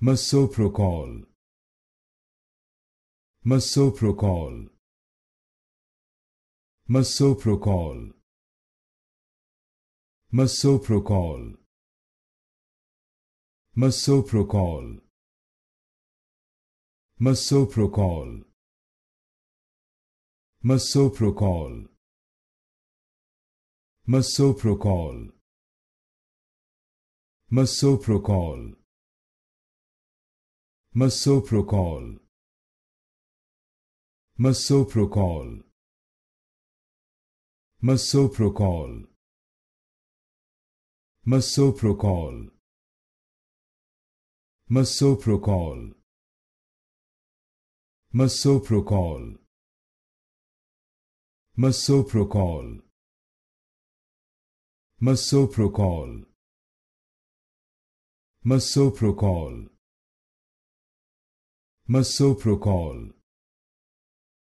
Misoprocol. Misoprocol. Misoprocol. Misoprocol. Misoprocol. Misoprocol. Misoprocol. Misoprocol. Misoprocol. Misoprocol. Misoprocol. Misoprocol. Misoprocol. Misoprocol. Misoprocol. Misoprocol. Masoprolol